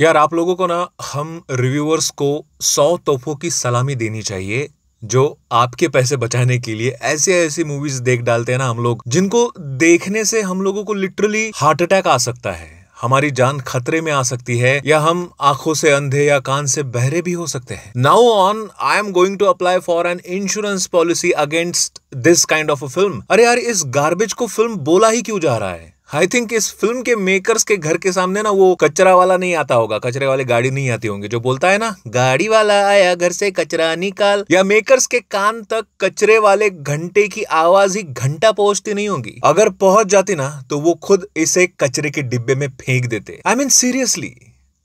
यार आप लोगों को ना हम रिव्यूअर्स को सौ तोहफों की सलामी देनी चाहिए जो आपके पैसे बचाने के लिए ऐसे ऐसी मूवीज देख डालते हैं ना हम लोग जिनको देखने से हम लोगों को लिटरली हार्ट अटैक आ सकता है हमारी जान खतरे में आ सकती है या हम आंखों से अंधे या कान से बहरे भी हो सकते हैं now on I am going to apply for an insurance policy against this kind of a film अरे यार इस गार्बेज को फिल्म बोला ही क्यों जा रहा है आई थिंक इस फिल्म के मेकर्स के घर के सामने ना वो कचरा वाला नहीं आता होगा कचरे वाले गाड़ी नहीं आती होंगी जो बोलता है ना गाड़ी वाला आया घर से कचरा निकाल या मेकर्स के कान तक कचरे वाले घंटे की आवाज ही घंटा पहुंचती नहीं होगी अगर पहुंच जाती ना तो वो खुद इसे कचरे के डिब्बे में फेंक देते आई मीन सीरियसली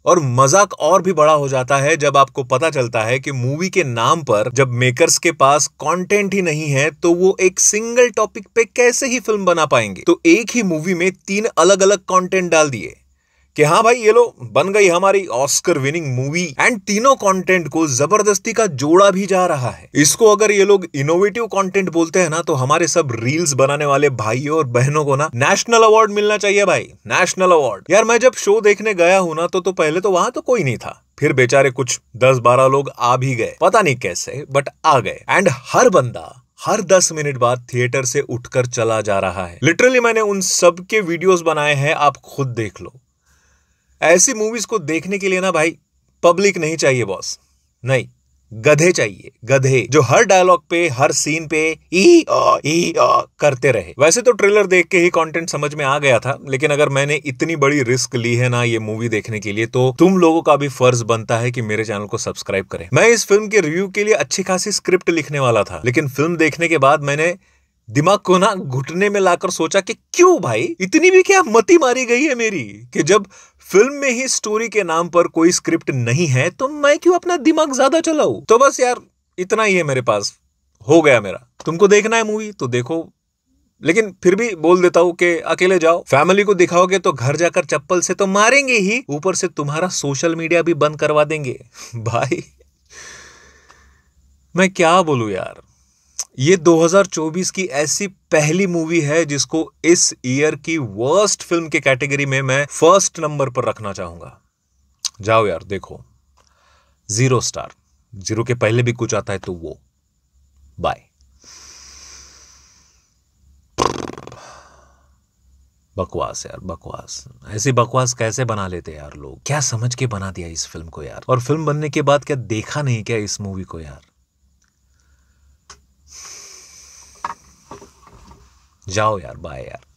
और मजाक और भी बड़ा हो जाता है जब आपको पता चलता है कि मूवी के नाम पर जब मेकर्स के पास कंटेंट ही नहीं है तो वो एक सिंगल टॉपिक पे कैसे ही फिल्म बना पाएंगे तो एक ही मूवी में तीन अलग अलग कंटेंट डाल दिए कि हाँ भाई ये लो बन गई हमारी ऑस्कर विनिंग मूवी एंड तीनों कंटेंट को जबरदस्ती का जोड़ा भी जा रहा है इसको अगर ये लोग इनोवेटिव कंटेंट बोलते हैं ना तो हमारे सब रील्स बनाने वाले भाइयों और बहनों को ना नेशनल अवार्ड मिलना चाहिए भाई नेशनल अवार्ड यार मैं जब शो देखने गया हूं ना तो, तो पहले तो वहां तो कोई नहीं था फिर बेचारे कुछ दस बारह लोग आ भी गए पता नहीं कैसे बट आ गए एंड हर बंदा हर दस मिनट बाद थिएटर से उठकर चला जा रहा है लिटरली मैंने उन सब के वीडियोस बनाए हैं आप खुद देख लो ऐसी मूवीज को देखने के लिए ना भाई पब्लिक नहीं चाहिए बॉस नहीं गधे चाहिए गधे जो हर डायलॉग पे हर सीन पे ई ई करते रहे वैसे तो ट्रेलर देख के ही कंटेंट समझ में आ गया था लेकिन अगर मैंने इतनी बड़ी रिस्क ली है ना ये मूवी देखने के लिए तो तुम लोगों का भी फर्ज बनता है कि मेरे चैनल को सब्सक्राइब करें मैं इस फिल्म के रिव्यू के लिए अच्छी खासी स्क्रिप्ट लिखने वाला था लेकिन फिल्म देखने के बाद मैंने दिमाग को ना घुटने में लाकर सोचा कि क्यों भाई इतनी भी क्या मती मारी गई है मेरी कि जब फिल्म में ही स्टोरी के नाम पर कोई स्क्रिप्ट नहीं है तो मैं क्यों अपना दिमाग ज्यादा चलाऊ तो बस यार इतना ही है मेरे पास हो गया मेरा तुमको देखना है मूवी तो देखो लेकिन फिर भी बोल देता हूँ कि अकेले जाओ फैमिली को दिखाओगे तो घर जाकर चप्पल से तो मारेंगे ही ऊपर से तुम्हारा सोशल मीडिया भी बंद करवा देंगे भाई मैं क्या बोलू यार ये 2024 की ऐसी पहली मूवी है जिसको इस ईयर की वर्स्ट फिल्म के कैटेगरी में मैं फर्स्ट नंबर पर रखना चाहूंगा जाओ यार देखो जीरो स्टार जीरो के पहले भी कुछ आता है तो वो बाय बकवास यार बकवास ऐसी बकवास कैसे बना लेते यार लोग क्या समझ के बना दिया इस फिल्म को यार और फिल्म बनने के बाद क्या देखा नहीं क्या इस मूवी को यार जाओ यार बाय यार